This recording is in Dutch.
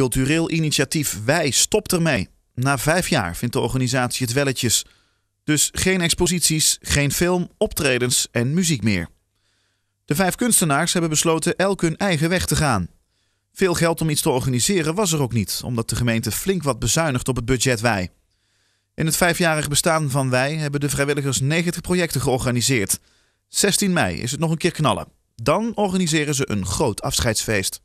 Cultureel initiatief Wij stopt ermee. Na vijf jaar vindt de organisatie het welletjes. Dus geen exposities, geen film, optredens en muziek meer. De vijf kunstenaars hebben besloten elk hun eigen weg te gaan. Veel geld om iets te organiseren was er ook niet, omdat de gemeente flink wat bezuinigt op het budget Wij. In het vijfjarig bestaan van Wij hebben de vrijwilligers 90 projecten georganiseerd. 16 mei is het nog een keer knallen. Dan organiseren ze een groot afscheidsfeest.